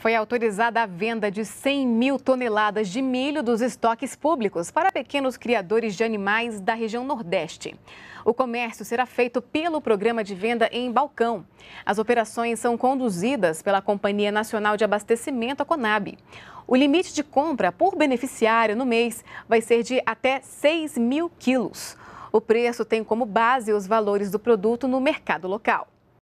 Foi autorizada a venda de 100 mil toneladas de milho dos estoques públicos para pequenos criadores de animais da região Nordeste. O comércio será feito pelo programa de venda em balcão. As operações são conduzidas pela Companhia Nacional de Abastecimento, a Conab. O limite de compra por beneficiário no mês vai ser de até 6 mil quilos. O preço tem como base os valores do produto no mercado local.